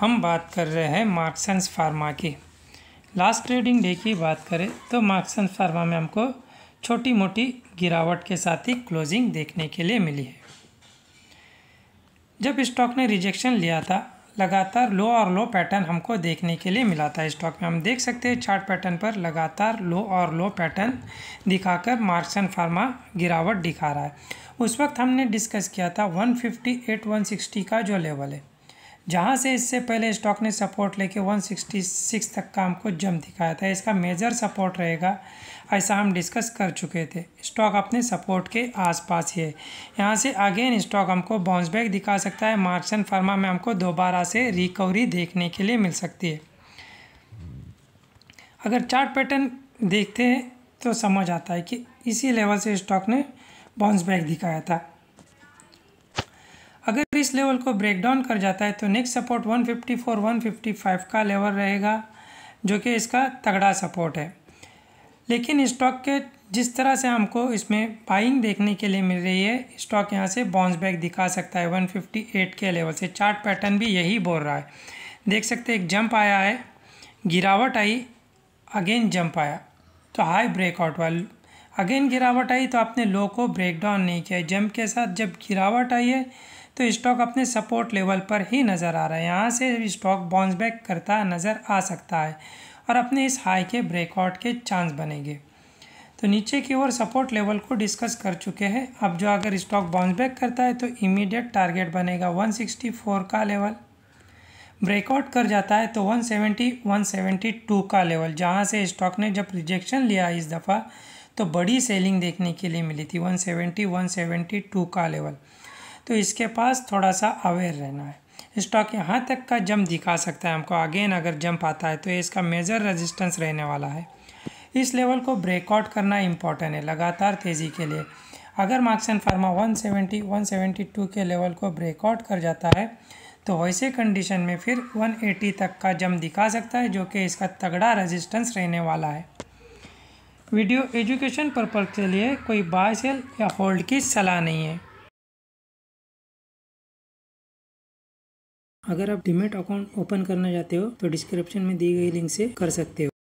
हम बात कर रहे हैं मार्क्सेंस फार्मा की लास्ट ट्रेडिंग डे की बात करें तो मार्क्सेंस फार्मा में हमको छोटी मोटी गिरावट के साथ ही क्लोजिंग देखने के लिए मिली है जब स्टॉक ने रिजेक्शन लिया था लगातार लो और लो पैटर्न हमको देखने के लिए मिला था स्टॉक में हम देख सकते हैं चार्ट पैटर्न पर लगातार लो और लो पैटर्न दिखाकर मार्क्सन फार्मा गिरावट दिखा रहा है उस वक्त हमने डिस्कस किया था 158 160 का जो लेवल है जहाँ से इससे पहले स्टॉक ने सपोर्ट लेके 166 तक का हमको जम दिखाया था इसका मेजर सपोर्ट रहेगा ऐसा हम डिस्कस कर चुके थे स्टॉक अपने सपोर्ट के आसपास ही है यहाँ से अगेन स्टॉक हमको बाउंस बैक दिखा सकता है मार्क्सन फार्मा में हमको दोबारा से रिकवरी देखने के लिए मिल सकती है अगर चार्ट पैटर्न देखते हैं तो समझ आता है कि इसी लेवल से स्टॉक ने बाउंस बैक दिखाया था अगर इस लेवल को ब्रेक डाउन कर जाता है तो नेक्स्ट सपोर्ट 154 155 का लेवल रहेगा जो कि इसका तगड़ा सपोर्ट है लेकिन स्टॉक के जिस तरह से हमको इसमें बाइंग देखने के लिए मिल रही है स्टॉक यहाँ से बाउंस बैक दिखा सकता है 158 के लेवल से चार्ट पैटर्न भी यही बोल रहा है देख सकते एक जंप आया है गिरावट आई अगेन जंप आया तो हाई ब्रेकआउट वाल अगेन गिरावट आई तो आपने लो को ब्रेक डाउन नहीं किया जंप के साथ जब गिरावट आई है तो स्टॉक अपने सपोर्ट लेवल पर ही नज़र आ रहा है यहाँ से स्टॉक बाउंस बैक करता नज़र आ सकता है और अपने इस हाई के ब्रेकआउट के चांस बनेंगे तो नीचे की ओर सपोर्ट लेवल को डिस्कस कर चुके हैं अब जो अगर स्टॉक बाउंस बैक करता है तो इमीडिएट टारगेट बनेगा 164 का लेवल ब्रेकआउट कर जाता है तो 170 172 का लेवल जहां से स्टॉक ने जब रिजेक्शन लिया इस दफ़ा तो बड़ी सेलिंग देखने के लिए मिली थी 170 172 का लेवल तो इसके पास थोड़ा सा अवेयर रहना है स्टॉक यहाँ तक का जंप दिखा सकता है हमको अगेन अगर जंप आता है तो इसका मेजर रेजिस्टेंस रहने वाला है इस लेवल को ब्रेकआउट करना इम्पॉर्टेंट है लगातार तेज़ी के लिए अगर मार्क्स एंड फार्मा 170 172 के लेवल को ब्रेकआउट कर जाता है तो वैसे कंडीशन में फिर 180 तक का जम दिखा सकता है जो कि इसका तगड़ा रेजिस्टेंस रहने वाला है वीडियो एजुकेशन पर्पज के लिए कोई बाय सेल या होल्ड की सलाह नहीं है अगर आप डिमेट अकाउंट ओपन करना चाहते हो तो डिस्क्रिप्शन में दी गई लिंक से कर सकते हो